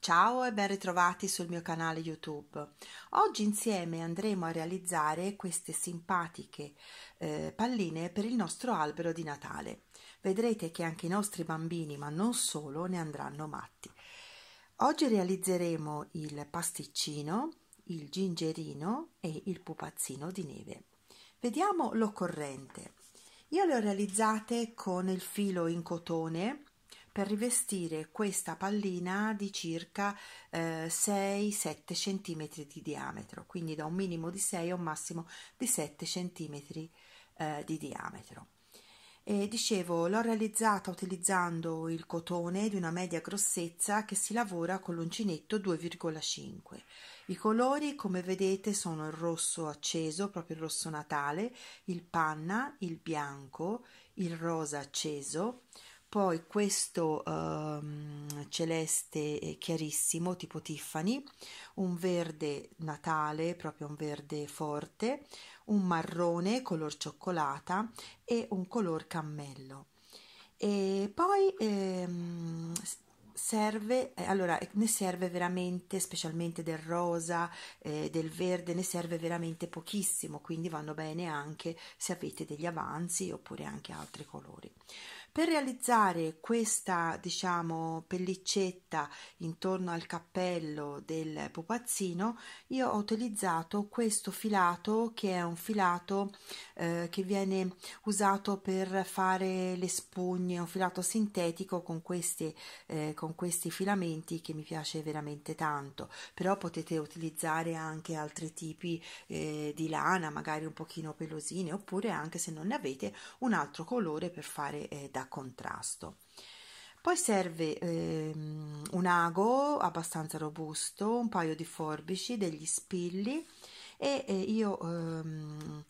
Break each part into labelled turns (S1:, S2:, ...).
S1: Ciao e ben ritrovati sul mio canale YouTube. Oggi insieme andremo a realizzare queste simpatiche eh, palline per il nostro albero di Natale. Vedrete che anche i nostri bambini, ma non solo, ne andranno matti. Oggi realizzeremo il pasticcino, il gingerino e il pupazzino di neve. Vediamo l'occorrente. Io le ho realizzate con il filo in cotone per rivestire questa pallina di circa eh, 6-7 cm di diametro, quindi da un minimo di 6 a un massimo di 7 cm eh, di diametro. E dicevo, l'ho realizzata utilizzando il cotone di una media grossezza che si lavora con l'uncinetto 2,5. I colori, come vedete, sono il rosso acceso, proprio il rosso natale, il panna, il bianco, il rosa acceso, poi questo ehm, celeste chiarissimo tipo Tiffany, un verde natale, proprio un verde forte, un marrone color cioccolata e un color cammello. E poi ehm, serve, eh, allora ne serve veramente, specialmente del rosa, eh, del verde, ne serve veramente pochissimo, quindi vanno bene anche se avete degli avanzi oppure anche altri colori. Per realizzare questa, diciamo, pellicetta intorno al cappello del pupazzino, io ho utilizzato questo filato che è un filato eh, che viene usato per fare le spugne, un filato sintetico con questi, eh, con questi filamenti che mi piace veramente tanto, però potete utilizzare anche altri tipi eh, di lana, magari un pochino pelosine, oppure anche se non ne avete un altro colore per fare eh, da contrasto. Poi serve ehm, un ago abbastanza robusto, un paio di forbici, degli spilli e eh, io ehm,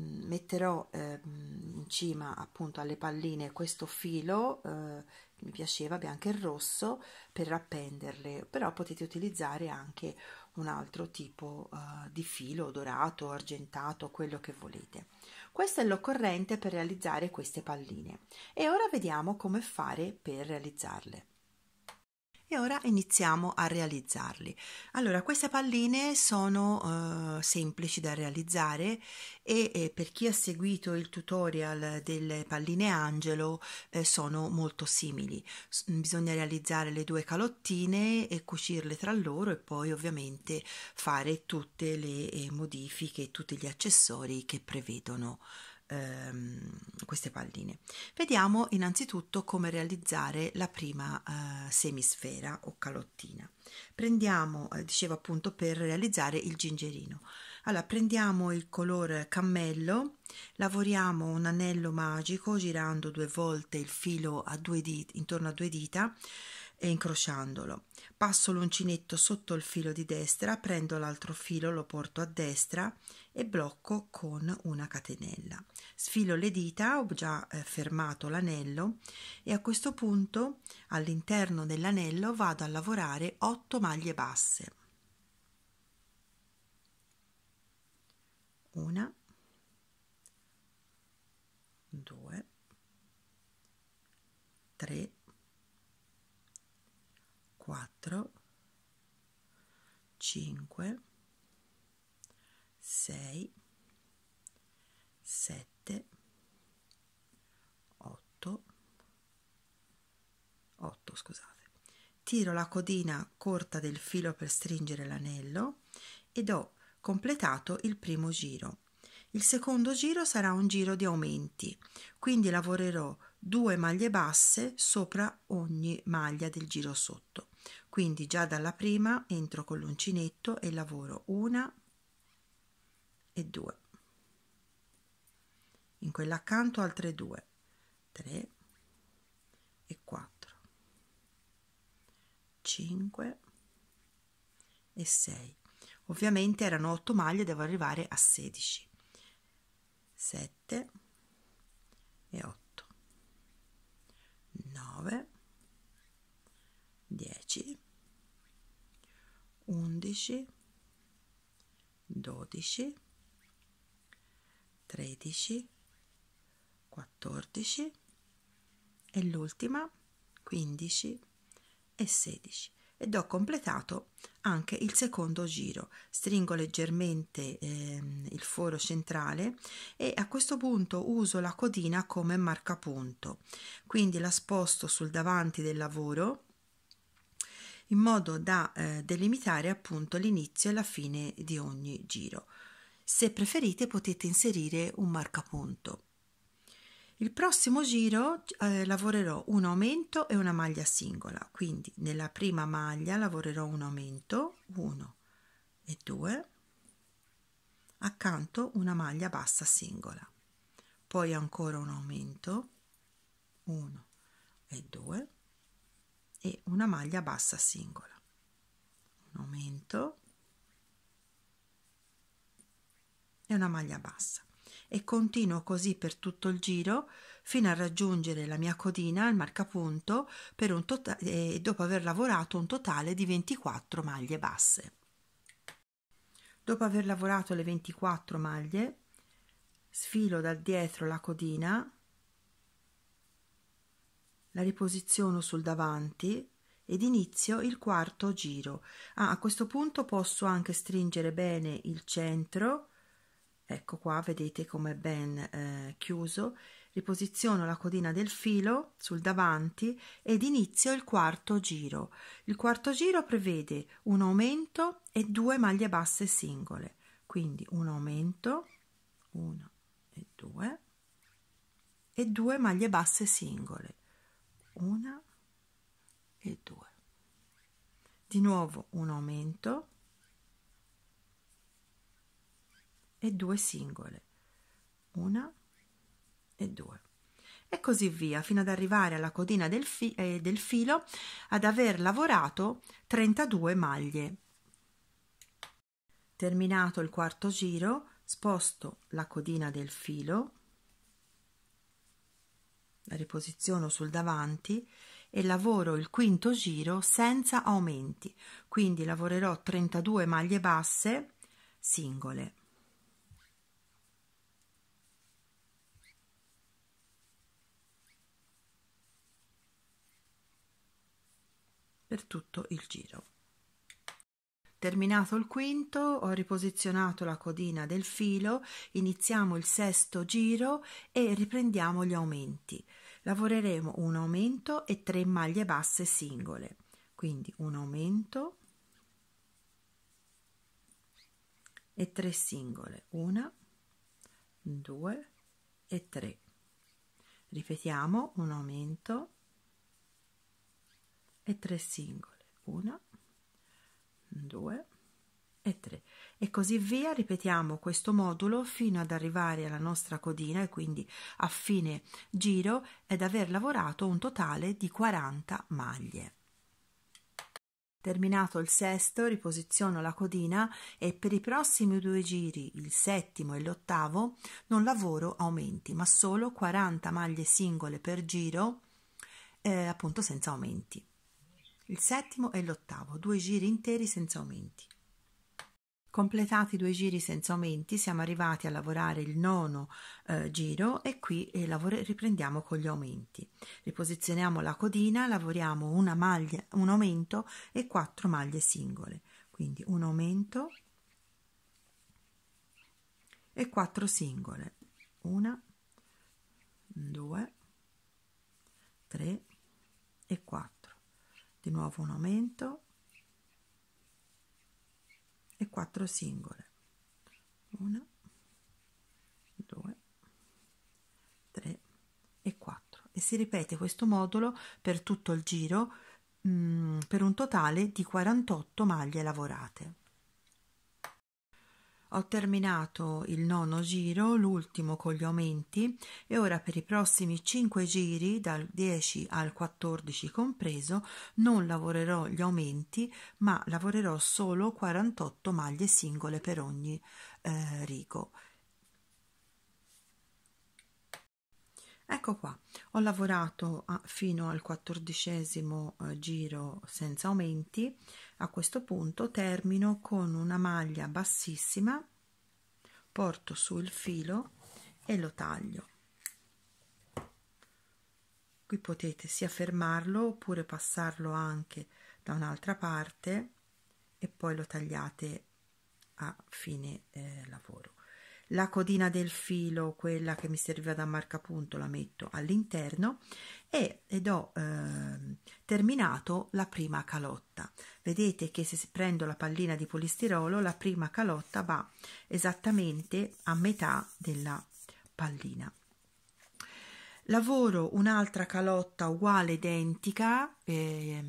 S1: metterò eh, in cima appunto alle palline questo filo eh, mi piaceva bianco e rosso per appenderle però potete utilizzare anche un altro tipo eh, di filo dorato argentato quello che volete questo è l'occorrente per realizzare queste palline e ora vediamo come fare per realizzarle e ora iniziamo a realizzarli. Allora, queste palline sono uh, semplici da realizzare e eh, per chi ha seguito il tutorial delle palline angelo eh, sono molto simili. S- mm, bisogna realizzare le due calottine e cucirle tra loro e poi ovviamente fare tutte le eh, modifiche, tutti gli accessori che prevedono ehm, queste palline. Vediamo innanzitutto come realizzare la prima eh, semisfera o calottina. Prendiamo, eh, dicevo appunto, per realizzare il gingerino. Allora, prendiamo il colore cammello, lavoriamo un anello magico girando due volte il filo a due dita, intorno a due dita e incrociandolo. Passo l'uncinetto sotto il filo di destra, prendo l'altro filo, lo porto a destra e blocco con una catenella. Sfilo le dita, ho già eh, fermato l'anello e a questo punto all'interno dell'anello vado a lavorare 8 maglie basse. Una, due, tre, quattro, cinque. 6 7 8 8 scusate tiro la codina corta del filo per stringere l'anello ed ho completato il primo giro il secondo giro sarà un giro di aumenti quindi lavorerò due maglie basse sopra ogni maglia del giro sotto quindi già dalla prima entro con l'uncinetto e lavoro una e 2. In quella accanto altre 2, 3 e 4, 5 e 6. Ovviamente erano 8 maglie, devo arrivare a 16. 7 e 8, 9, 10, 11, 12, 13 14 e l'ultima 15 e 16 ed ho completato anche il secondo giro stringo leggermente eh, il foro centrale e a questo punto uso la codina come marcapunto quindi la sposto sul davanti del lavoro in modo da eh, delimitare appunto l'inizio e la fine di ogni giro se preferite potete inserire un marcapunto. Il prossimo giro eh, lavorerò un aumento e una maglia singola, quindi nella prima maglia lavorerò un aumento, 1 e 2, accanto una maglia bassa singola, poi ancora un aumento, 1 e 2 e una maglia bassa singola, un aumento, e una maglia bassa e continuo così per tutto il giro fino a raggiungere la mia codina al marcapunto per un totale, eh, dopo aver lavorato un totale di 24 maglie basse. Dopo aver lavorato le 24 maglie, sfilo dal dietro la codina, la riposiziono sul davanti ed inizio il quarto giro. Ah, a questo punto posso anche stringere bene il centro Ecco qua, vedete come è ben eh, chiuso. Riposiziono la codina del filo sul davanti ed inizio il quarto giro. Il quarto giro prevede un aumento e due maglie basse singole. Quindi un aumento, 1 e 2, e due maglie basse singole. Una e due. Di nuovo un aumento e due singole, una e due, e così via fino ad arrivare alla codina del, fi- eh, del filo ad aver lavorato 32 maglie. Terminato il quarto giro, sposto la codina del filo, la riposiziono sul davanti e lavoro il quinto giro senza aumenti, quindi lavorerò 32 maglie basse singole. per tutto il giro. Terminato il quinto, ho riposizionato la codina del filo, iniziamo il sesto giro e riprendiamo gli aumenti. Lavoreremo un aumento e 3 maglie basse singole. Quindi un aumento e 3 singole. Una, due e tre. Ripetiamo un aumento e e 3 singole, una, due e 3 e così via. Ripetiamo questo modulo fino ad arrivare alla nostra codina e quindi a fine giro ed aver lavorato un totale di 40 maglie. Terminato il sesto, riposiziono la codina e per i prossimi due giri, il settimo e l'ottavo, non lavoro aumenti, ma solo 40 maglie singole per giro, eh, appunto senza aumenti il settimo e l'ottavo, due giri interi senza aumenti. Completati due giri senza aumenti, siamo arrivati a lavorare il nono eh, giro e qui eh, lavora- riprendiamo con gli aumenti. Riposizioniamo la codina, lavoriamo una maglia, un aumento e quattro maglie singole. Quindi un aumento e quattro singole. Una, due, tre e quattro di nuovo un aumento e 4 singole 1 2 3 e 4 e si ripete questo modulo per tutto il giro mh, mm, per un totale di 48 maglie lavorate ho terminato il nono giro, l'ultimo con gli aumenti, e ora per i prossimi 5 giri, dal 10 al 14 compreso, non lavorerò gli aumenti, ma lavorerò solo 48 maglie singole per ogni eh, rigo. Ecco qua, ho lavorato a, fino al quattordicesimo eh, giro senza aumenti, a questo punto termino con una maglia bassissima, porto su il filo e lo taglio. Qui potete sia fermarlo oppure passarlo anche da un'altra parte e poi lo tagliate a fine eh, lavoro. La codina del filo, quella che mi serviva da marcapunto, la metto all'interno e, ed ho eh, terminato la prima calotta. Vedete che se prendo la pallina di polistirolo la prima calotta va esattamente a metà della pallina. Lavoro un'altra calotta uguale identica eh,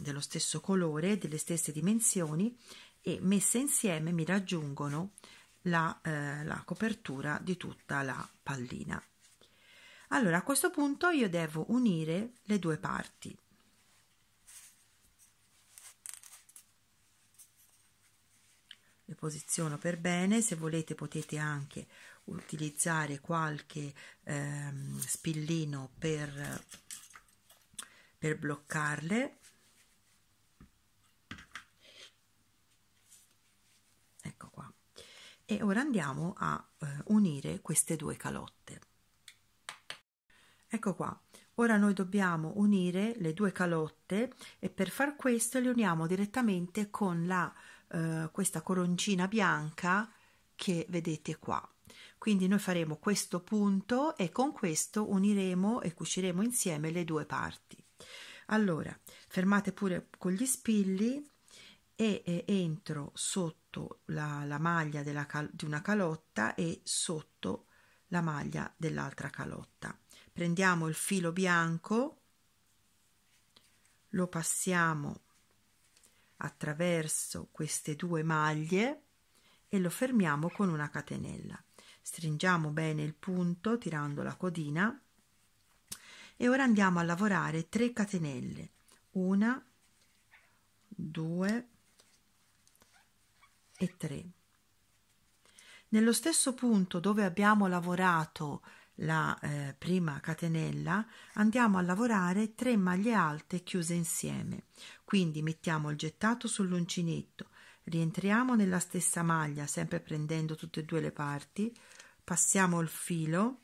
S1: dello stesso colore, delle stesse dimensioni e messe insieme mi raggiungono la, eh, la copertura di tutta la pallina. Allora, a questo punto io devo unire le due parti. Le posiziono per bene, se volete potete anche utilizzare qualche ehm, spillino per, per bloccarle. Ecco qua. E ora andiamo a eh, unire queste due calotte. Ecco qua. Ora noi dobbiamo unire le due calotte e per far questo le uniamo direttamente con la, eh, questa coroncina bianca che vedete qua. Quindi noi faremo questo punto e con questo uniremo e cuciremo insieme le due parti. Allora, fermate pure con gli spilli e, entro sotto la, la maglia della, di una calotta e sotto la maglia dell'altra calotta prendiamo il filo bianco lo passiamo attraverso queste due maglie e lo fermiamo con una catenella stringiamo bene il punto tirando la codina e ora andiamo a lavorare 3 catenelle una 2 e 3 nello stesso punto dove abbiamo lavorato la eh, prima catenella andiamo a lavorare 3 maglie alte chiuse insieme quindi mettiamo il gettato sull'uncinetto rientriamo nella stessa maglia sempre prendendo tutte e due le parti passiamo il filo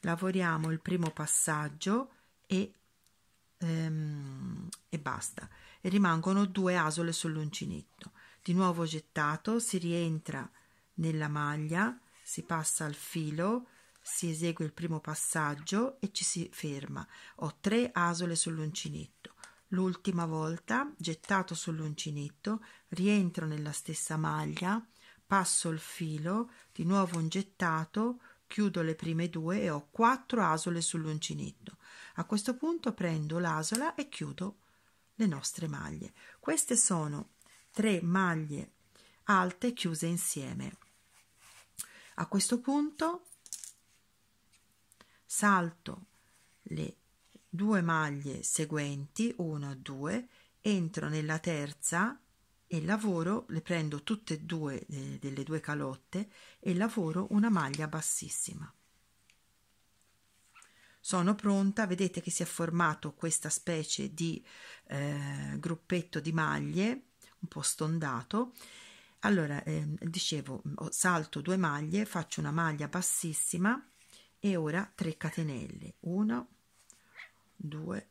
S1: lavoriamo il primo passaggio e, ehm, e basta e rimangono due asole sull'uncinetto di nuovo gettato si rientra nella maglia si passa al filo si esegue il primo passaggio e ci si ferma. Ho tre asole sull'uncinetto. L'ultima volta, gettato sull'uncinetto, rientro nella stessa maglia, passo il filo, di nuovo un gettato, chiudo le prime due e ho quattro asole sull'uncinetto. A questo punto prendo l'asola e chiudo le nostre maglie. Queste sono tre maglie alte chiuse insieme. A questo punto salto le due maglie seguenti 1 2 entro nella terza e lavoro le prendo tutte e due eh, delle due calotte e lavoro una maglia bassissima sono pronta vedete che si è formato questa specie di eh, gruppetto di maglie un po stondato allora eh, dicevo salto due maglie faccio una maglia bassissima e ora 3 catenelle 1 2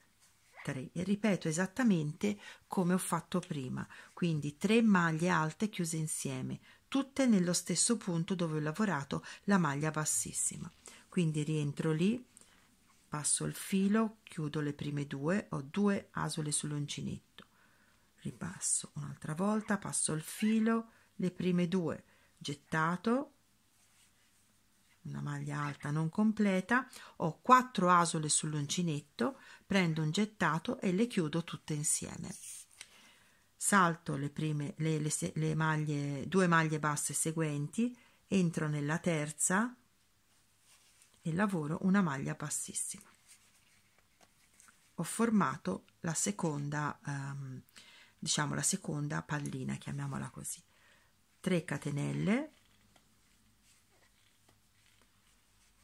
S1: 3 e ripeto esattamente come ho fatto prima quindi 3 maglie alte chiuse insieme tutte nello stesso punto dove ho lavorato la maglia bassissima quindi rientro lì passo il filo chiudo le prime due ho due asole sull'uncinetto ripasso un'altra volta passo il filo le prime due gettato una maglia alta non completa, ho quattro asole sull'uncinetto, prendo un gettato e le chiudo tutte insieme. Salto le prime le, le, le maglie, due maglie basse seguenti, entro nella terza e lavoro una maglia bassissima. Ho formato la seconda ehm, diciamo la seconda pallina, chiamiamola così. 3 catenelle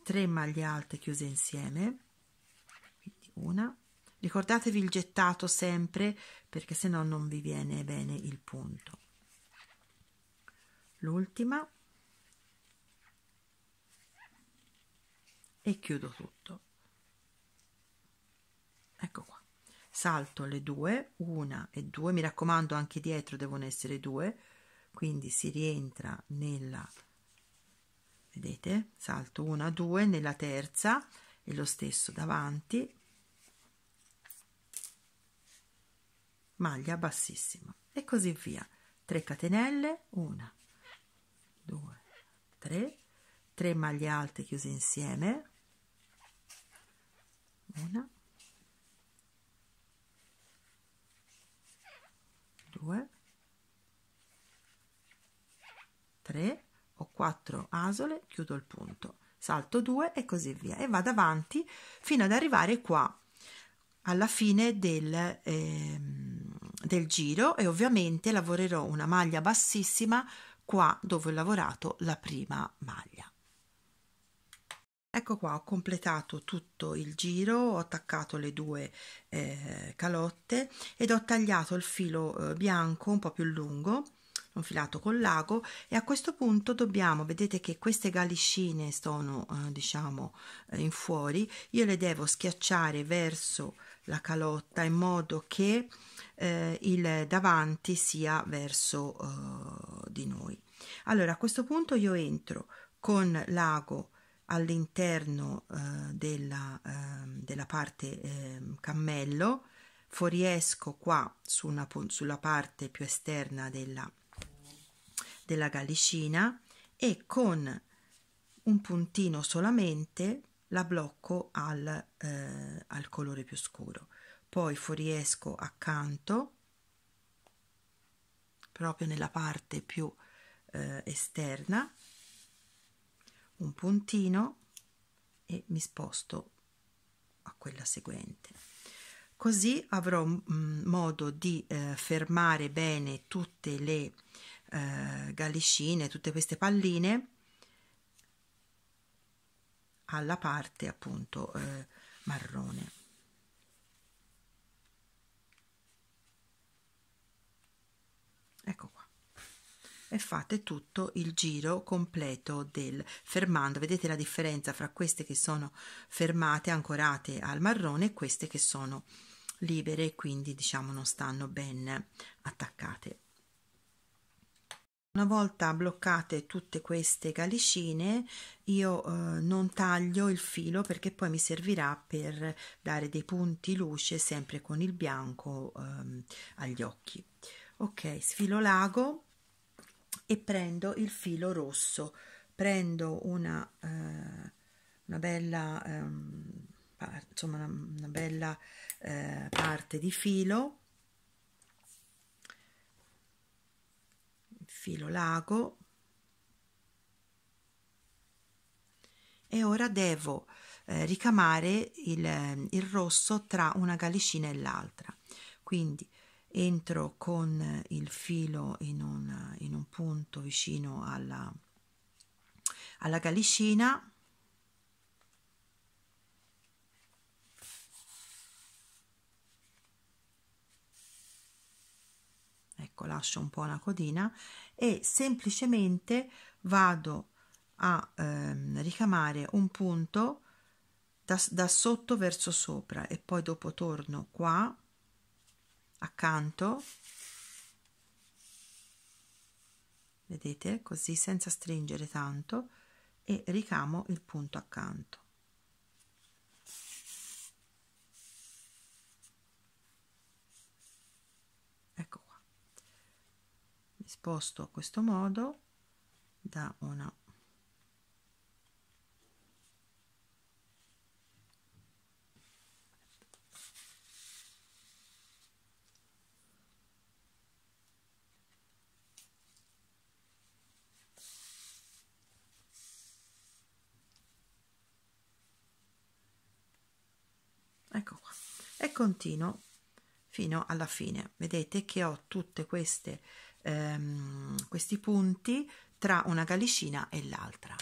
S1: 3 maglie alte chiuse insieme quindi una ricordatevi il gettato sempre perché se no non vi viene bene il punto l'ultima e chiudo tutto ecco qua salto le due una e due mi raccomando anche dietro devono essere due quindi si rientra nella vedete salto una 2 nella terza e lo stesso davanti maglia bassissima e così via 3 catenelle 1 2 3 3 maglie alte chiuse insieme 1 2 3 ho 4 asole, chiudo il punto, salto 2 e così via e vado avanti fino ad arrivare qua alla fine del, eh, del giro e ovviamente lavorerò una maglia bassissima qua dove ho lavorato la prima maglia. Ecco qua, ho completato tutto il giro, ho attaccato le due eh, calotte ed ho tagliato il filo eh, bianco un po' più lungo un filato con lago e a questo punto dobbiamo, vedete che queste galiscine sono eh, diciamo eh, in fuori, io le devo schiacciare verso la calotta in modo che eh, il davanti sia verso eh, di noi. Allora a questo punto io entro con l'ago all'interno eh, della, ehm, della, parte ehm, cammello, fuoriesco qua su una, sulla parte più esterna della della gallicina e con un puntino solamente la blocco al, eh, al colore più scuro poi fuoriesco accanto proprio nella parte più eh, esterna un puntino e mi sposto a quella seguente così avrò mm, modo di eh, fermare bene tutte le eh, gallicine, tutte queste palline alla parte appunto eh, marrone. Ecco qua. E fate tutto il giro completo del fermando. Vedete la differenza fra queste che sono fermate, ancorate al marrone e queste che sono libere quindi diciamo non stanno ben attaccate una volta bloccate tutte queste galiscine, io eh, non taglio il filo perché poi mi servirà per dare dei punti luce sempre con il bianco ehm, agli occhi. Ok, sfilo l'ago e prendo il filo rosso. Prendo una, eh, una bella, ehm, insomma, una, una bella eh, parte di filo filo lago e ora devo eh, ricamare il, il rosso tra una gallicina e l'altra quindi entro con il filo in un, in un punto vicino alla, alla ecco lascio un po' una codina e semplicemente vado a ehm, ricamare un punto da, da sotto verso sopra e poi dopo torno qua accanto vedete così senza stringere tanto e ricamo il punto accanto sposto a questo modo da una ecco qua e continuo fino alla fine vedete che ho tutte queste ehm, questi punti tra una gallicina e l'altra.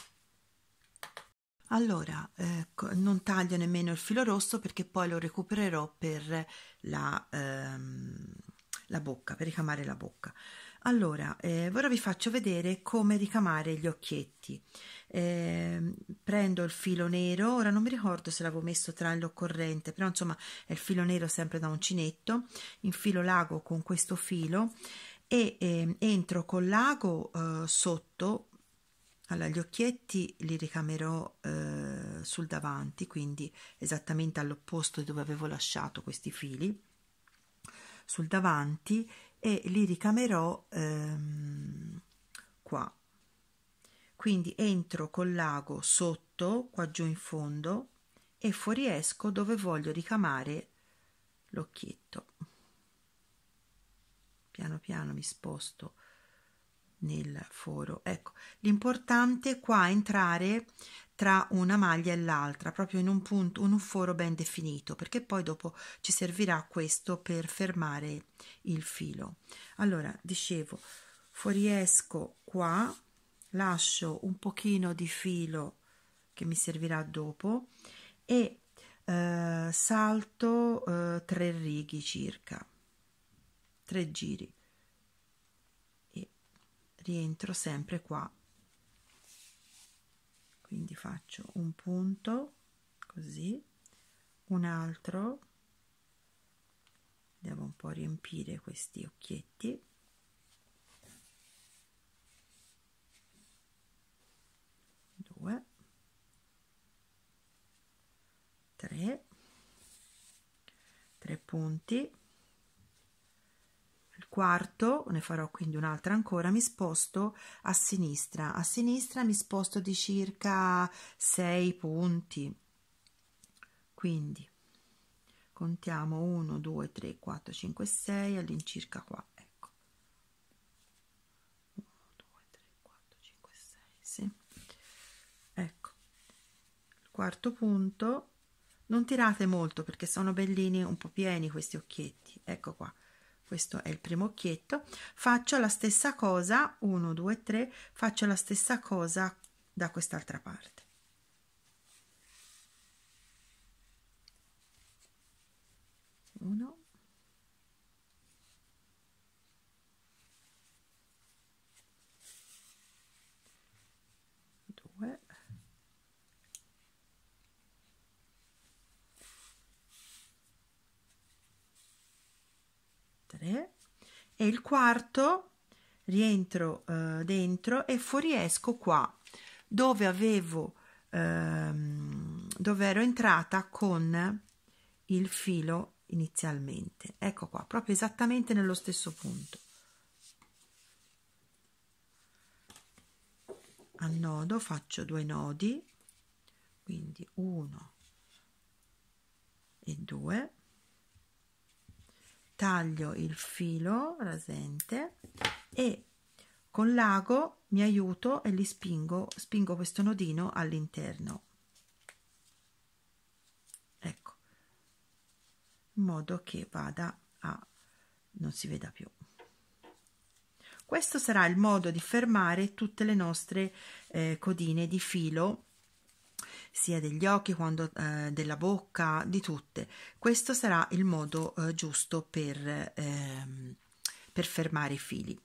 S1: Allora, eh, non taglio nemmeno il filo rosso perché poi lo recupererò per la, ehm, la bocca, per ricamare la bocca. Allora, eh, ora vi faccio vedere come ricamare gli occhietti. Eh, prendo il filo nero, ora non mi ricordo se l'avevo messo tra l'occorrente, però insomma è il filo nero sempre da uncinetto, infilo l'ago con questo filo e eh, entro col lago eh, sotto allora gli occhietti li ricamerò eh, sul davanti quindi esattamente all'opposto dove avevo lasciato questi fili sul davanti e li ricamerò ehm, qua quindi entro col lago sotto qua giù in fondo e fuoriesco dove voglio ricamare l'occhietto piano piano mi sposto nel foro. Ecco, l'importante qua è entrare tra una maglia e l'altra, proprio in un punto, in un foro ben definito, perché poi dopo ci servirà questo per fermare il filo. Allora, dicevo, fuoriesco qua, lascio un pochino di filo che mi servirà dopo e eh, salto eh, tre righe circa tre giri e rientro sempre qua quindi faccio un punto così un altro devo un po' riempire questi occhietti due tre tre punti quarto, ne farò quindi un'altra ancora, mi sposto a sinistra, a sinistra mi sposto di circa 6 punti, quindi contiamo 1, 2, 3, 4, 5, 6 all'incirca qua, ecco, 1, 2, 3, 4, 5, 6, sì, ecco, il quarto punto, non tirate molto perché sono bellini un po' pieni questi occhietti, ecco qua, questo è il primo occhietto faccio la stessa cosa 1 2 3 faccio la stessa cosa da quest'altra parte uno fare e il quarto rientro eh, dentro e fuoriesco qua dove avevo ehm, dove ero entrata con il filo inizialmente ecco qua proprio esattamente nello stesso punto a nodo faccio due nodi quindi uno e due taglio il filo rasente e con l'ago mi aiuto e li spingo, spingo questo nodino all'interno. Ecco, in modo che vada a non si veda più. Questo sarà il modo di fermare tutte le nostre eh, codine di filo sia degli occhi quanto eh, della bocca, di tutte. Questo sarà il modo eh, giusto per, ehm, per fermare i fili.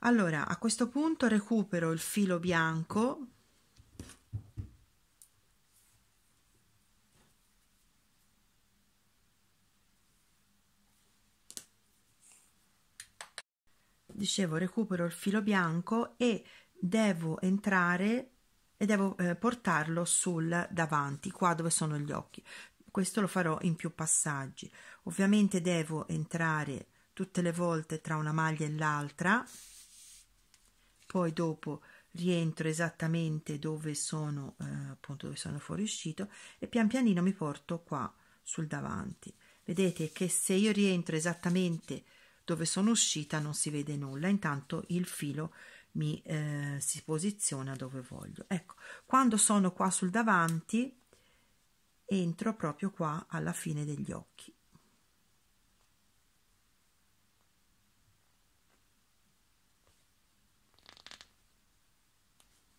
S1: Allora, a questo punto recupero il filo bianco dicevo recupero il filo bianco e devo entrare e devo eh, portarlo sul davanti, qua dove sono gli occhi. Questo lo farò in più passaggi. Ovviamente devo entrare tutte le volte tra una maglia e l'altra, poi dopo rientro esattamente dove sono eh, appunto dove sono fuoriuscito e pian pianino mi porto qua sul davanti. Vedete che se io rientro esattamente dove sono uscita non si vede nulla, intanto il filo mi eh, si posiziona dove voglio. Ecco, quando sono qua sul davanti, entro proprio qua alla fine degli occhi.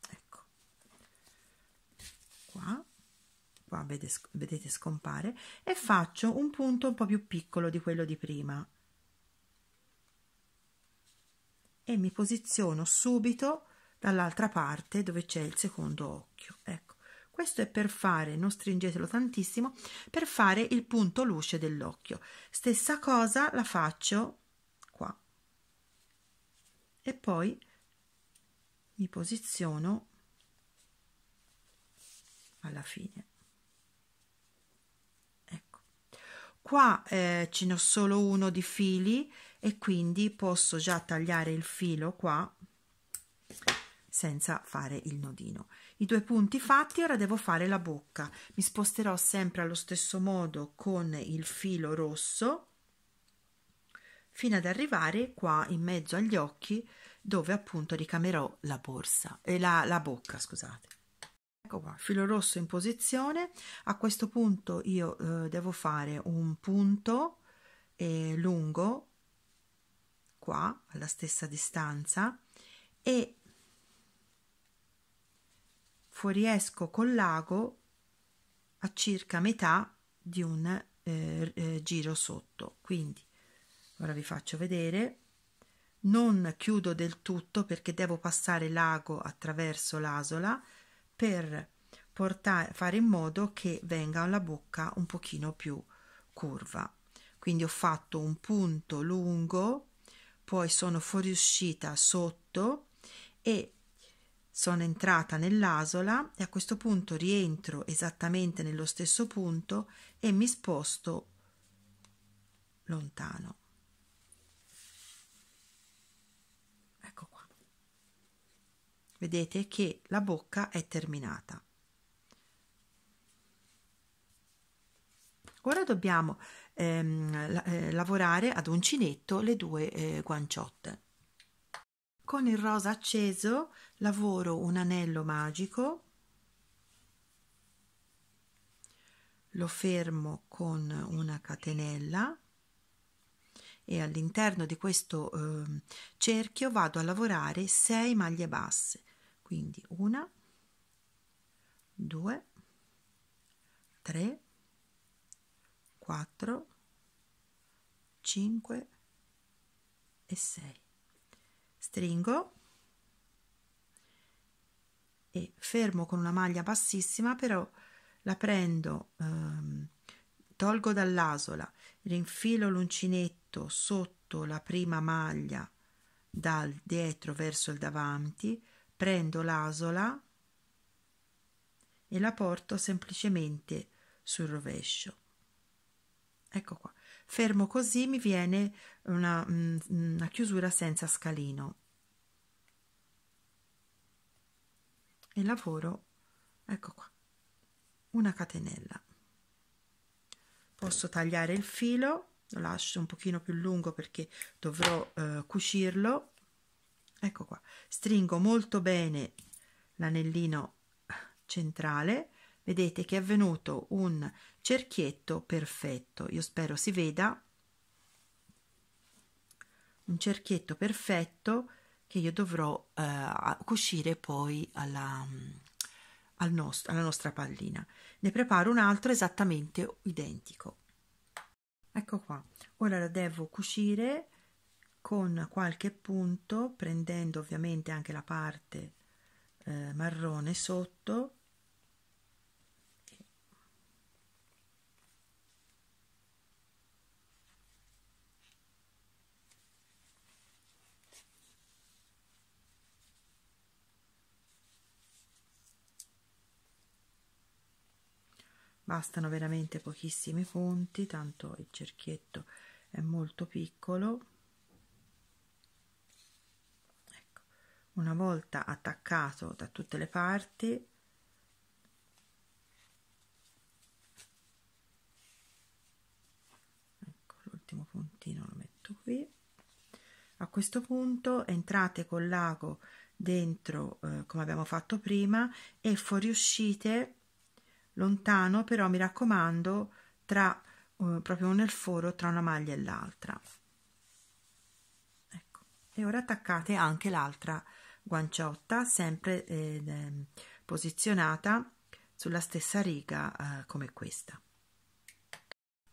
S1: Ecco, qua, qua vedete, vedete scompare e faccio un punto un po' più piccolo di quello di prima e mi posiziono subito dall'altra parte dove c'è il secondo occhio. Ecco, questo è per fare, non stringetelo tantissimo, per fare il punto luce dell'occhio. Stessa cosa la faccio qua e poi mi posiziono alla fine. Ecco, qua eh, ce n'ho solo uno di fili e quindi posso già tagliare il filo qua senza fare il nodino i due punti fatti ora devo fare la bocca mi sposterò sempre allo stesso modo con il filo rosso fino ad arrivare qua in mezzo agli occhi dove appunto ricamerò la borsa e eh, la, la bocca scusate ecco qua filo rosso in posizione a questo punto io eh, devo fare un punto eh, lungo qua alla stessa distanza e fuoriesco col lago a circa metà di un eh, eh, giro sotto quindi ora vi faccio vedere non chiudo del tutto perché devo passare l'ago attraverso l'asola per portare, fare in modo che venga la bocca un pochino più curva quindi ho fatto un punto lungo poi sono fuoriuscita sotto e sono entrata nell'asola e a questo punto rientro esattamente nello stesso punto e mi sposto lontano. Ecco qua. Vedete che la bocca è terminata. Ora dobbiamo ehm, la, eh, lavorare ad uncinetto le due eh, guanciotte. Con il rosa acceso lavoro un anello magico, lo fermo con una catenella e all'interno di questo eh, cerchio vado a lavorare 6 maglie basse quindi una, due, tre, 4, 5 e 6. Stringo e fermo con una maglia bassissima, però la prendo, ehm, tolgo dall'asola, rinfilo l'uncinetto sotto la prima maglia dal dietro verso il davanti, prendo l'asola e la porto semplicemente sul rovescio. Ecco qua. Fermo così mi viene una, mm, una chiusura senza scalino. E lavoro, ecco qua, una catenella. Posso tagliare il filo, lo lascio un pochino più lungo perché dovrò eh, cucirlo. Ecco qua, stringo molto bene l'anellino centrale Vedete che è avvenuto un cerchietto perfetto. Io spero si veda un cerchietto perfetto che io dovrò eh, cucire poi alla, mm, al nost- alla nostra pallina. Ne preparo un altro esattamente identico. Ecco qua. Ora la devo cucire con qualche punto, prendendo ovviamente anche la parte eh, marrone sotto bastano veramente pochissimi punti tanto il cerchietto è molto piccolo ecco, una volta attaccato da tutte le parti ecco, l'ultimo puntino lo metto qui a questo punto entrate con lago dentro eh, come abbiamo fatto prima e fuoriuscite lontano però mi raccomando tra eh, proprio nel foro tra una maglia e l'altra ecco. e ora attaccate anche l'altra guanciotta sempre eh, posizionata sulla stessa riga eh, come questa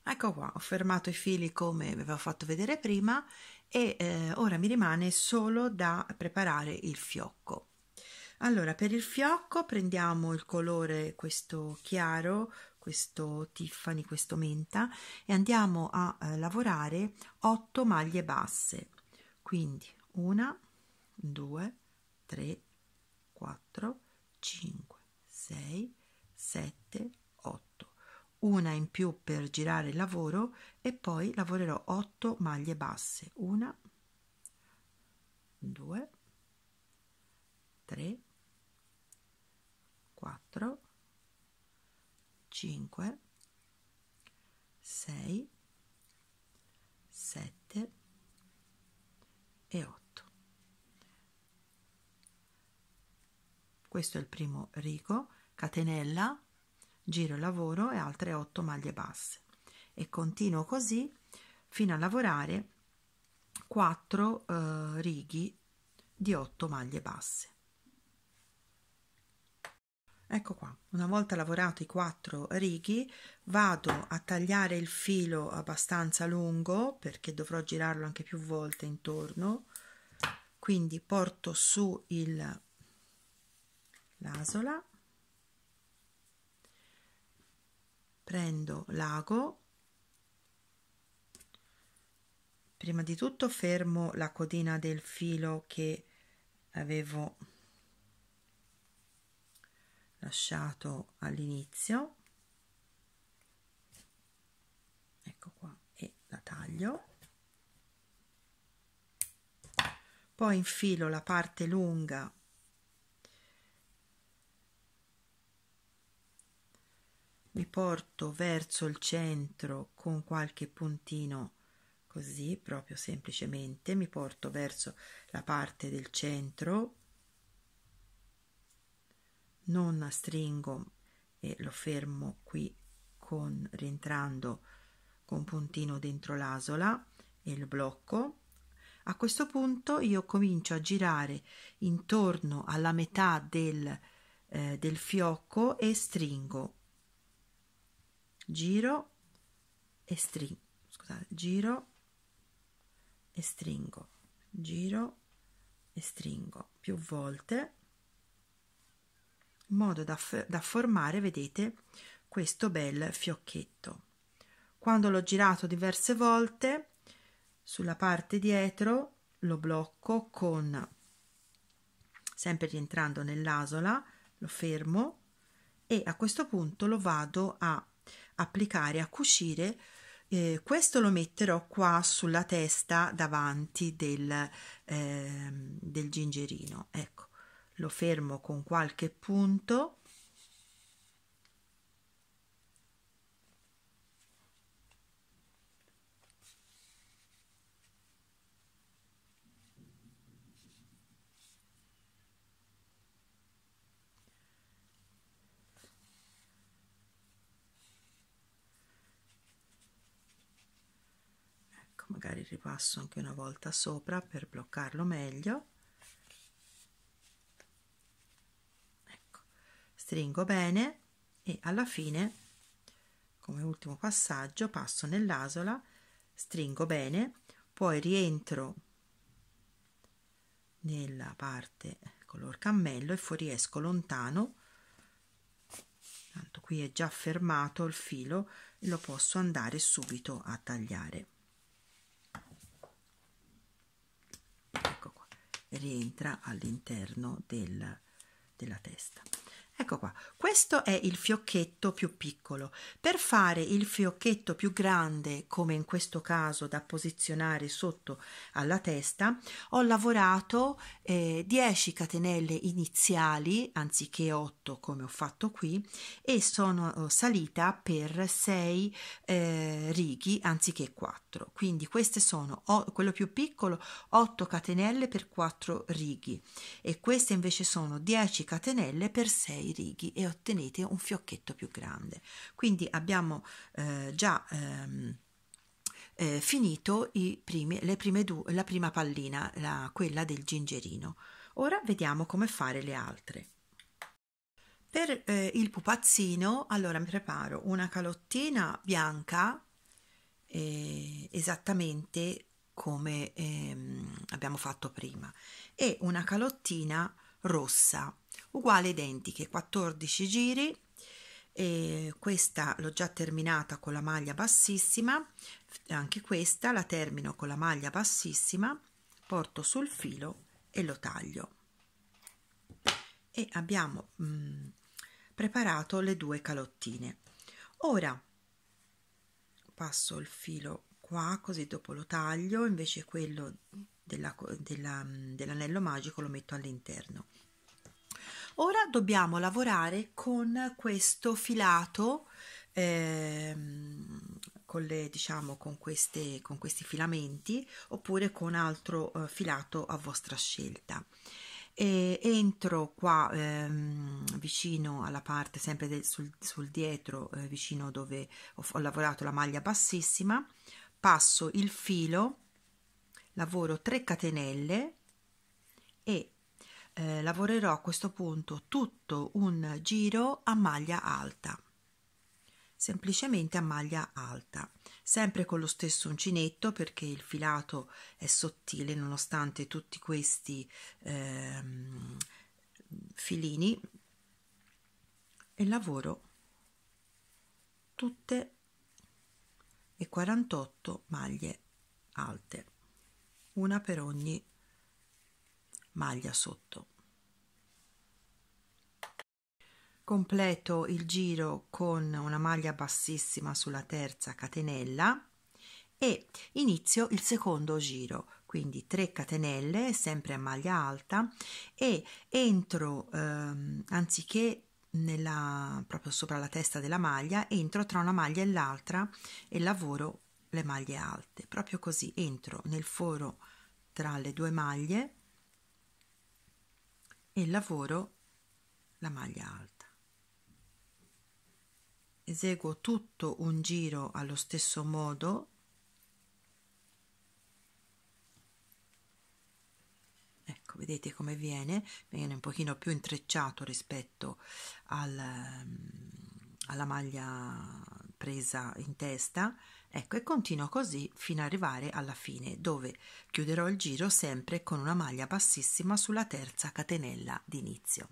S1: ecco qua ho fermato i fili come vi avevo fatto vedere prima e eh, ora mi rimane solo da preparare il fiocco allora, per il fiocco prendiamo il colore questo chiaro, questo Tiffany, questo menta e andiamo a eh, lavorare 8 maglie basse. Quindi 1 2 3 4 5 6 7 8 una in più per girare il lavoro e poi lavorerò 8 maglie basse 1 2 3 4 5 6 7 e 8 questo è il primo rigo catenella giro il lavoro e altre 8 maglie basse e continuo così fino a lavorare 4 eh, righi di 8 maglie basse Ecco qua, una volta lavorato i quattro righi vado a tagliare il filo abbastanza lungo perché dovrò girarlo anche più volte intorno, quindi porto su il l'asola, prendo l'ago, prima di tutto fermo la codina del filo che avevo lasciato all'inizio ecco qua e la taglio poi infilo la parte lunga mi porto verso il centro con qualche puntino così proprio semplicemente mi porto verso la parte del centro non stringo e lo fermo qui con rientrando con puntino dentro l'asola e il blocco a questo punto io comincio a girare intorno alla metà del, eh, del fiocco e stringo giro e stringo scusate giro e stringo giro e stringo più volte in modo da, da formare, vedete, questo bel fiocchetto. Quando l'ho girato diverse volte, sulla parte dietro lo blocco con, sempre rientrando nell'asola, lo fermo e a questo punto lo vado a applicare, a cucire. Eh, questo lo metterò qua sulla testa davanti del, eh, del gingerino. Ecco lo fermo con qualche punto ecco, magari ripasso anche una volta sopra per bloccarlo meglio stringo bene e alla fine come ultimo passaggio passo nell'asola stringo bene poi rientro nella parte color cammello e fuoriesco lontano tanto qui è già fermato il filo e lo posso andare subito a tagliare ecco qua rientra all'interno del, della testa Ecco qua, questo è il fiocchetto più piccolo. Per fare il fiocchetto più grande, come in questo caso da posizionare sotto alla testa, ho lavorato eh, 10 catenelle iniziali, anziché 8 come ho fatto qui, e sono eh, salita per 6 eh, righi anziché 4. Quindi queste sono, o, quello più piccolo, 8 catenelle per 4 righi e queste invece sono 10 catenelle per 6 righi e ottenete un fiocchetto più grande. Quindi abbiamo eh, già ehm, eh, finito primi, due, la prima pallina, la, quella del gingerino. Ora vediamo come fare le altre. Per eh, il pupazzino, allora mi preparo una calottina bianca, eh, esattamente come ehm, abbiamo fatto prima, e una calottina rossa uguali identiche 14 giri e questa l'ho già terminata con la maglia bassissima anche questa la termino con la maglia bassissima porto sul filo e lo taglio e abbiamo mh, mm, preparato le due calottine ora passo il filo qua così dopo lo taglio invece quello della, della, mm, dell'anello magico lo metto all'interno Ora dobbiamo lavorare con questo filato, ehm, con, le, diciamo, con, queste, con questi filamenti oppure con altro eh, filato a vostra scelta. E entro qua ehm, vicino alla parte sempre del, sul, sul, dietro eh, vicino dove ho, ho lavorato la maglia bassissima passo il filo lavoro 3 catenelle e eh, lavorerò a questo punto tutto un giro a maglia alta semplicemente a maglia alta sempre con lo stesso uncinetto perché il filato è sottile nonostante tutti questi eh, filini e lavoro tutte e 48 maglie alte una per ogni maglia sotto completo il giro con una maglia bassissima sulla terza catenella e inizio il secondo giro quindi 3 catenelle sempre a maglia alta e entro ehm, anziché nella, proprio sopra la testa della maglia entro tra una maglia e l'altra e lavoro le maglie alte proprio così entro nel foro tra le due maglie e lavoro la maglia alta eseguo tutto un giro allo stesso modo ecco vedete come viene viene un pochino più intrecciato rispetto al, ehm, alla maglia presa in testa ecco e continuo così fino ad arrivare alla fine dove chiuderò il giro sempre con una maglia bassissima sulla terza catenella d'inizio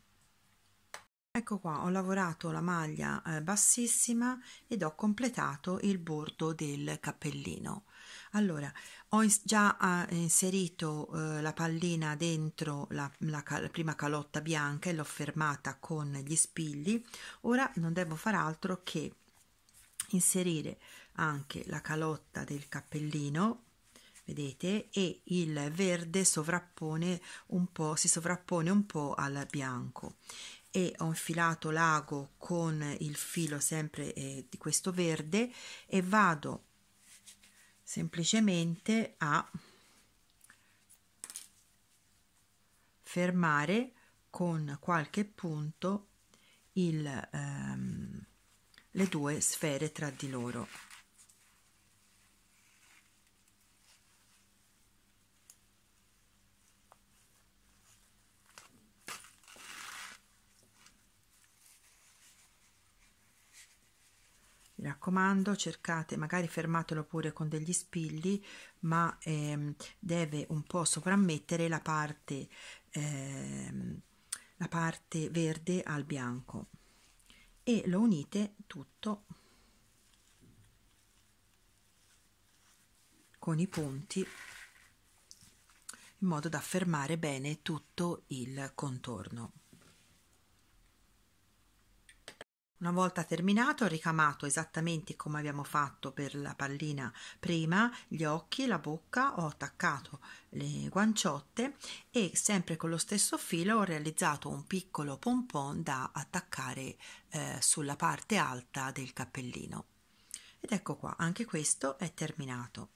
S1: Ecco qua, ho lavorato la maglia eh, bassissima ed ho completato il bordo del cappellino. Allora, ho in, già eh, inserito eh, la pallina dentro la, la, la prima calotta bianca e l'ho fermata con gli spilli. Ora non devo far altro che inserire anche la calotta del cappellino vedete e il verde sovrappone un po' si sovrappone un po' al bianco e ho infilato l'ago con il filo sempre eh, di questo verde e vado semplicemente a fermare con qualche punto il, ehm, le due sfere tra di loro Mi raccomando, cercate, magari fermatelo pure con degli spilli, ma ehm, deve un po' sovrammettere la parte, ehm, la parte verde al bianco e lo unite tutto con i punti in modo da fermare bene tutto il contorno. Una volta terminato ho ricamato esattamente come abbiamo fatto per la pallina prima gli occhi, la bocca, ho attaccato le guanciotte e sempre con lo stesso filo ho realizzato un piccolo pompon da attaccare eh, sulla parte alta del cappellino. Ed ecco qua, anche questo è terminato.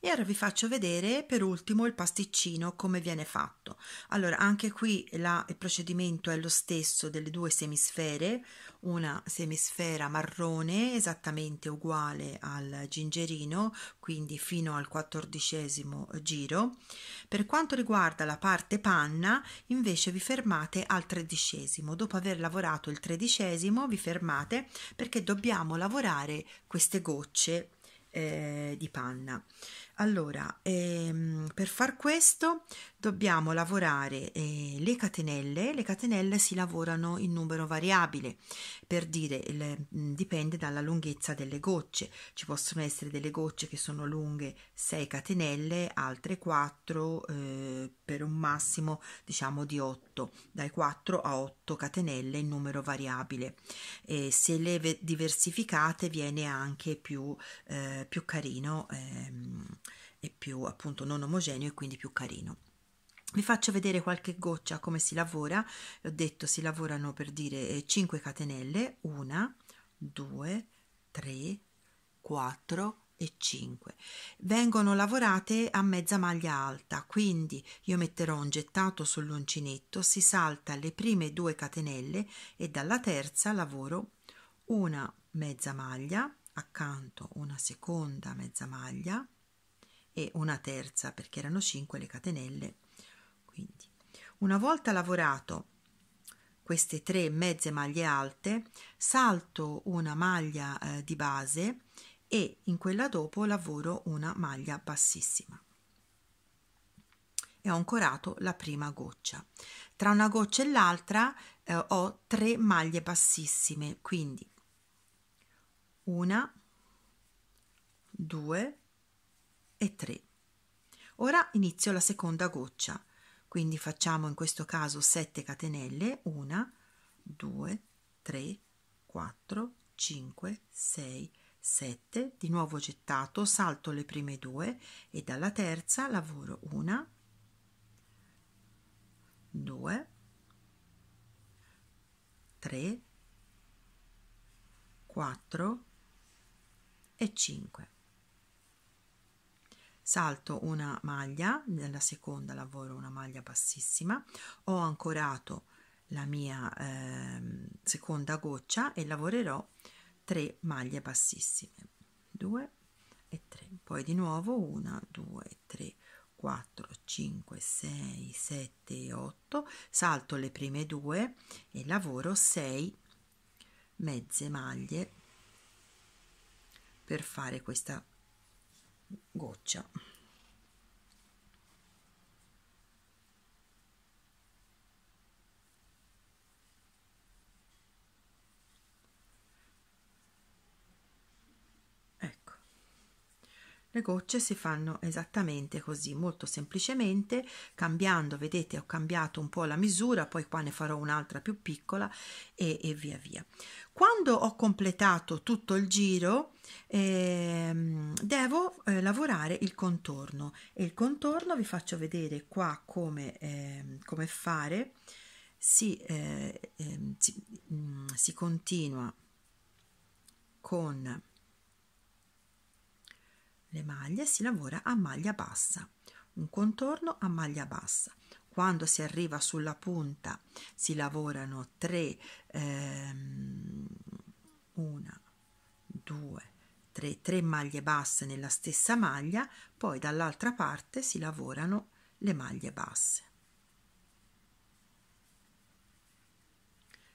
S1: E ora vi faccio vedere per ultimo il pasticcino come viene fatto. Allora, anche qui la, il procedimento è lo stesso delle due semisfere, una semisfera marrone esattamente uguale al gingerino, quindi fino al quattordicesimo giro. Per quanto riguarda la parte panna, invece vi fermate al tredicesimo. Dopo aver lavorato il tredicesimo, vi fermate perché dobbiamo lavorare queste gocce eh, di panna. Allora, ehm, per far questo dobbiamo lavorare eh, le catenelle. Le catenelle si lavorano in numero variabile, per dire le, mm, dipende dalla lunghezza delle gocce. Ci possono essere delle gocce che sono lunghe 6 catenelle, altre 4 eh, per un massimo diciamo di 8, dai 4 a 8 catenelle in numero variabile. E se le diversificate viene anche più, eh, più carino. Ehm, è più appunto non omogeneo e quindi più carino. Vi faccio vedere qualche goccia come si lavora, ho detto si lavorano per dire 5 eh, catenelle, 1, 2, 3, 4 e 5. Vengono lavorate a mezza maglia alta, quindi io metterò un gettato sull'uncinetto, si salta le prime due catenelle e dalla terza lavoro una mezza maglia, accanto una seconda mezza maglia, e una terza perché erano 5 le catenelle. Quindi, una volta lavorato queste tre mezze maglie alte, salto una maglia eh, di base e in quella dopo lavoro una maglia bassissima e ho ancorato la prima goccia. Tra una goccia e l'altra eh, ho tre maglie bassissime, quindi una, due, e 3. Ora inizio la seconda goccia, quindi facciamo in questo caso 7 catenelle, 1, 2, 3, 4, 5, 6, 7, di nuovo gettato, salto le prime due e dalla terza lavoro 1, 2, 3, 4 e 5 salto una maglia, nella seconda lavoro una maglia bassissima, ho ancorato la mia eh, seconda goccia e lavorerò 3 maglie bassissime 2 e 3 poi di nuovo 1 2 3 4 5 6 7 8 salto le prime due e lavoro 6 mezze maglie per fare questa goccia ecco le gocce si fanno esattamente così molto semplicemente cambiando vedete ho cambiato un po la misura poi qua ne farò un'altra più piccola e, e via via quando ho completato tutto il giro eh, devo eh, lavorare il contorno e il contorno vi faccio vedere qua come, eh, come fare. Si, eh, ehm, si, mh, mm, si continua con le maglie si lavora a maglia bassa un contorno a maglia bassa quando si arriva sulla punta si lavorano 3 ehm, una 2 3 3 maglie basse nella stessa maglia poi dall'altra parte si lavorano le maglie basse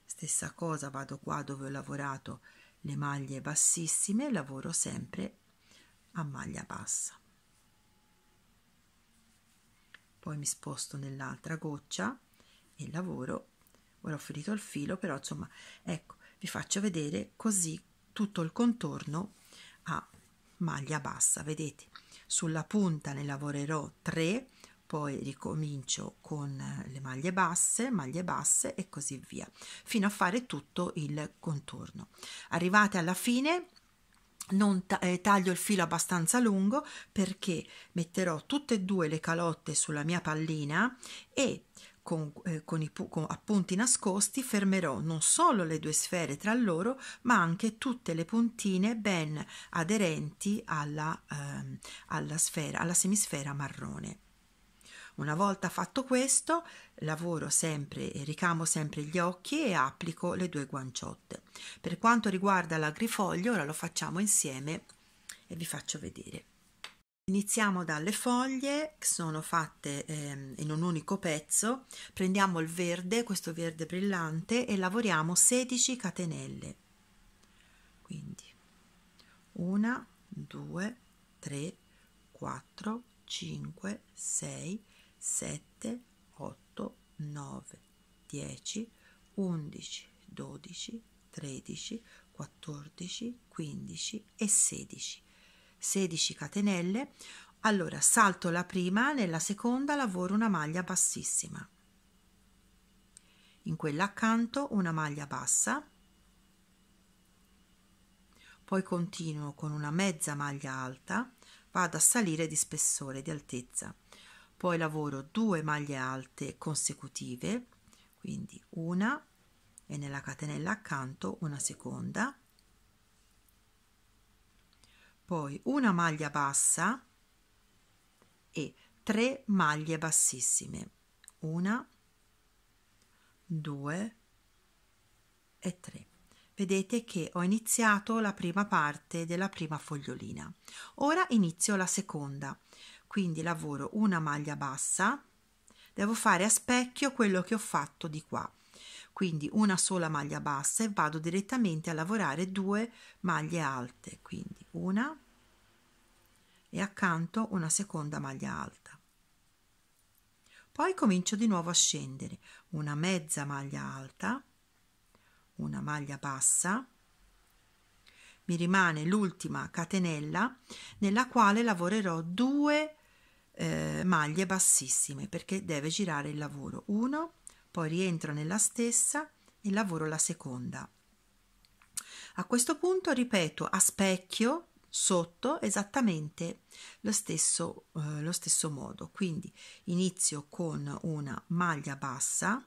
S1: stessa cosa vado qua dove ho lavorato le maglie bassissime lavoro sempre a maglia bassa poi mi sposto nell'altra goccia e lavoro ora ho finito il filo però insomma ecco vi faccio vedere così tutto il contorno a maglia bassa vedete sulla punta ne lavorerò 3 poi ricomincio con le maglie basse maglie basse e così via fino a fare tutto il contorno arrivate alla fine non ta- eh, taglio il filo abbastanza lungo perché metterò tutte e due le calotte sulla mia pallina e con, eh, con i pu- con appunti nascosti fermerò non solo le due sfere tra loro, ma anche tutte le puntine ben aderenti alla, ehm, alla, sfera, alla semisfera marrone. Una volta fatto questo, lavoro sempre e ricamo sempre gli occhi e applico le due guanciotte. Per quanto riguarda l'agrifoglio, ora lo facciamo insieme e vi faccio vedere. Iniziamo dalle foglie che sono fatte eh, in un unico pezzo, prendiamo il verde, questo verde brillante e lavoriamo 16 catenelle. Quindi 1, 2, 3, 4, 5, 6, 7, 8, 9, 10, 11, 12, 13, 14, 15 e 16. 16 catenelle. Allora salto la prima, nella seconda lavoro una maglia bassissima. In quella accanto una maglia bassa. Poi continuo con una mezza maglia alta, vado a salire di spessore, di altezza poi lavoro due maglie alte consecutive quindi una e nella catenella accanto una seconda poi una maglia bassa e 3 maglie bassissime una 2 e 3 vedete che ho iniziato la prima parte della prima fogliolina ora inizio la seconda quindi lavoro una maglia bassa devo fare a specchio quello che ho fatto di qua quindi una sola maglia bassa e vado direttamente a lavorare due maglie alte quindi una e accanto una seconda maglia alta poi comincio di nuovo a scendere una mezza maglia alta una maglia bassa mi rimane l'ultima catenella nella quale lavorerò due maglie eh, maglie bassissime perché deve girare il lavoro 1 poi rientro nella stessa e lavoro la seconda a questo punto ripeto a specchio sotto esattamente lo stesso, eh, lo stesso modo quindi inizio con una maglia bassa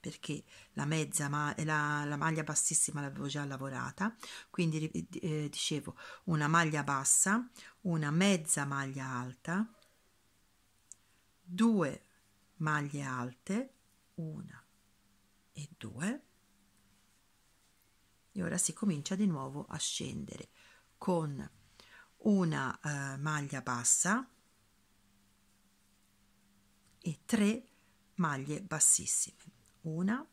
S1: perché la mezza ma- la, la maglia bassissima l'avevo già lavorata quindi eh, dicevo una maglia bassa una mezza maglia alta, 2 maglie alte, una e due. E ora si comincia di nuovo a scendere con una eh, maglia bassa e 3 maglie bassissime. Una,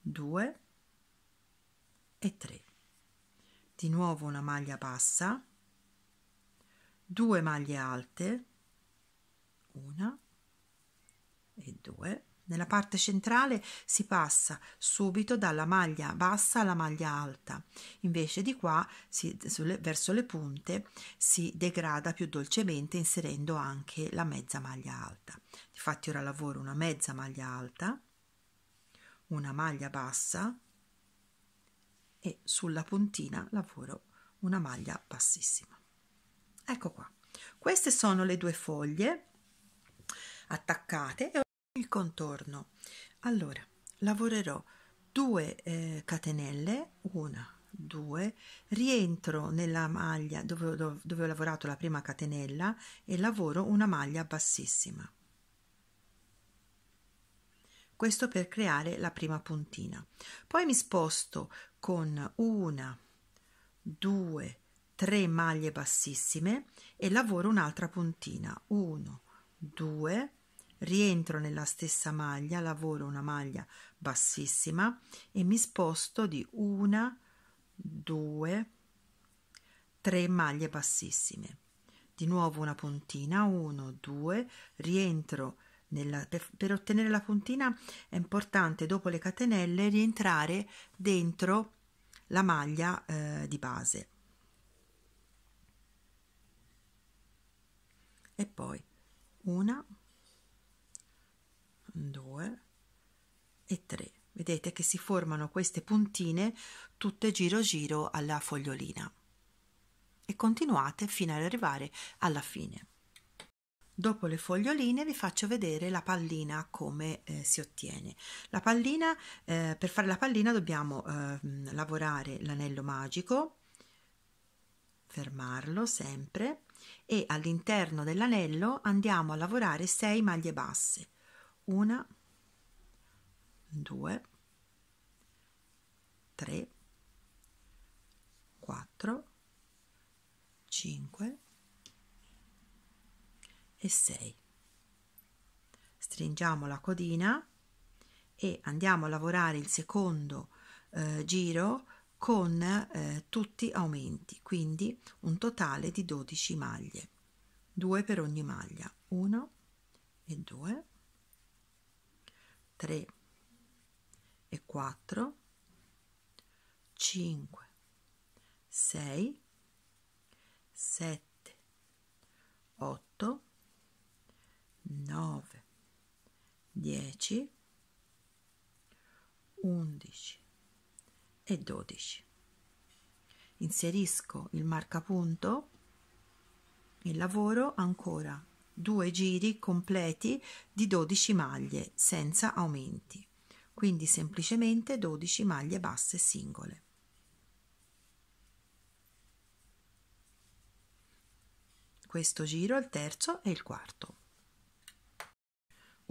S1: due e tre di nuovo una maglia bassa 2 maglie alte una e due nella parte centrale si passa subito dalla maglia bassa alla maglia alta, invece di qua si, sulle, verso le punte si degrada più dolcemente inserendo anche la mezza maglia alta. Infatti ora lavoro una mezza maglia alta, una maglia bassa, e sulla puntina lavoro una maglia bassissima ecco qua queste sono le due foglie attaccate e il contorno allora lavorerò due eh, catenelle una 2 rientro nella maglia dove, dove, dove, ho lavorato la prima catenella e lavoro una maglia bassissima questo per creare la prima puntina poi mi sposto con una, due, tre maglie bassissime e lavoro un'altra puntina 1 2 rientro nella stessa maglia lavoro una maglia bassissima e mi sposto di una due, tre maglie bassissime di nuovo una puntina 1 2 rientro nella, per, per, ottenere la puntina è importante dopo le catenelle rientrare dentro la maglia eh, di base e poi una due e tre vedete che si formano queste puntine tutte giro giro alla fogliolina e continuate fino ad arrivare alla fine Dopo le foglioline vi faccio vedere la pallina come eh, si ottiene. La pallina, eh, per fare la pallina dobbiamo eh, lavorare l'anello magico, fermarlo sempre e all'interno dell'anello andiamo a lavorare 6 maglie basse. Una, due, tre, quattro, cinque e 6. Stringiamo la codina e andiamo a lavorare il secondo eh, giro con eh, tutti aumenti, quindi un totale di 12 maglie, 2 per ogni maglia, 1 e 2, 3 e 4, 5, 6, 7, 8, 9, 10, 11 e 12. Inserisco il marcapunto e lavoro ancora due giri completi di 12 maglie senza aumenti, quindi semplicemente 12 maglie basse singole. Questo giro è il terzo e il quarto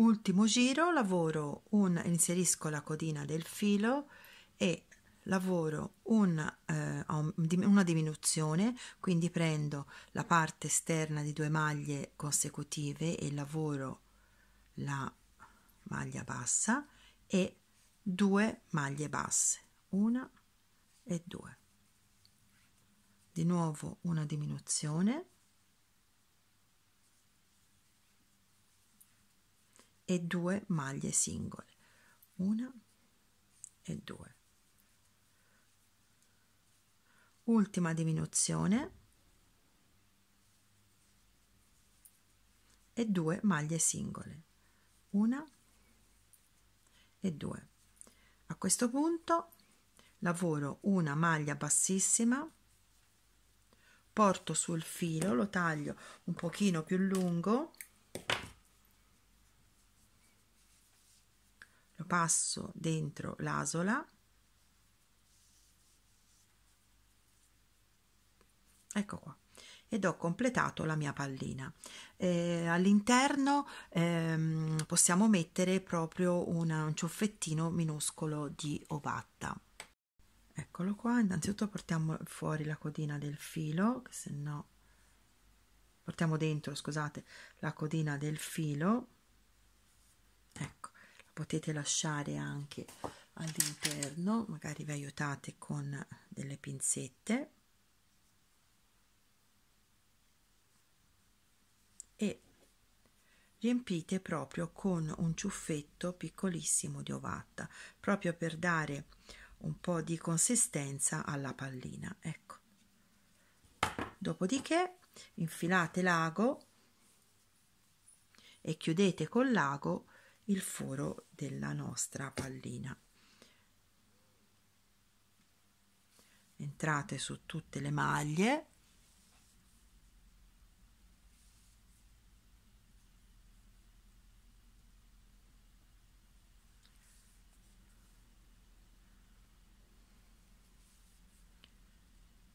S1: ultimo giro lavoro un inserisco la codina del filo e lavoro un, eh, una diminuzione quindi prendo la parte esterna di due maglie consecutive e lavoro la maglia bassa e due maglie basse una e due di nuovo una diminuzione e due maglie singole una e due ultima diminuzione e due maglie singole una e due a questo punto lavoro una maglia bassissima porto sul filo lo taglio un pochino più lungo passo dentro l'asola ecco qua ed ho completato la mia pallina eh, all'interno ehm, possiamo mettere proprio una, un ciuffettino minuscolo di ovatta eccolo qua innanzitutto portiamo fuori la codina del filo che se no portiamo dentro scusate la codina del filo ecco potete lasciare anche all'interno magari vi aiutate con delle pinzette e riempite proprio con un ciuffetto piccolissimo di ovatta proprio per dare un po di consistenza alla pallina ecco dopodiché infilate l'ago e chiudete con l'ago il foro della nostra pallina entrate su tutte le maglie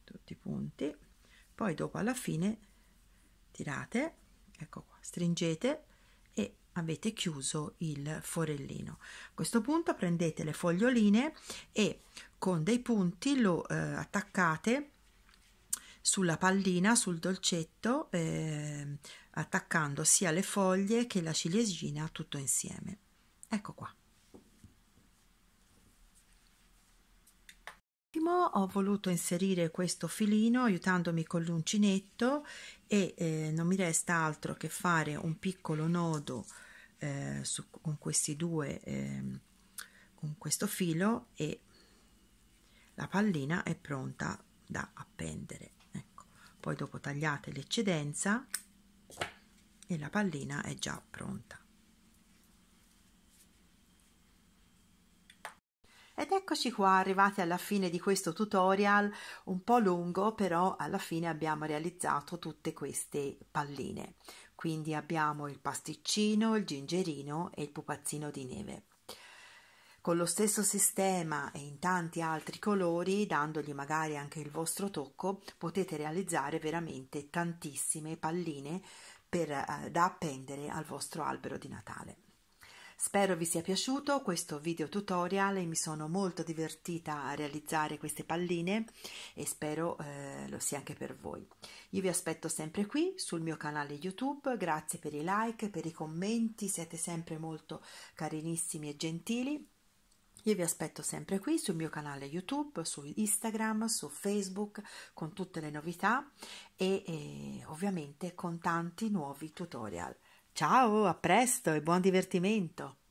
S1: tutti i punti poi dopo alla fine tirate ecco qua stringete avete chiuso il forellino. A questo punto prendete le foglioline e con dei punti lo eh, attaccate sulla pallina, sul dolcetto, eh, attaccando sia le foglie che la ciliegina tutto insieme. Ecco qua. ho voluto inserire questo filino aiutandomi con l'uncinetto e eh, non mi resta altro che fare un piccolo nodo eh, su, con questi due eh, con questo filo e la pallina è pronta da appendere ecco. poi dopo tagliate l'eccedenza e la pallina è già pronta Ed eccoci qua arrivati alla fine di questo tutorial, un po' lungo però alla fine abbiamo realizzato tutte queste palline. Quindi abbiamo il pasticcino, il gingerino e il pupazzino di neve. Con lo stesso sistema e in tanti altri colori, dandogli magari anche il vostro tocco, potete realizzare veramente tantissime palline per, eh, da appendere al vostro albero di Natale. Spero vi sia piaciuto questo video tutorial, mi sono molto divertita a realizzare queste palline e spero eh, lo sia anche per voi. Io vi aspetto sempre qui sul mio canale YouTube, grazie per i like, per i commenti, siete sempre molto carinissimi e gentili. Io vi aspetto sempre qui sul mio canale YouTube, su Instagram, su Facebook, con tutte le novità e, e eh, ovviamente con tanti nuovi tutorial. Ciao, a presto e buon divertimento!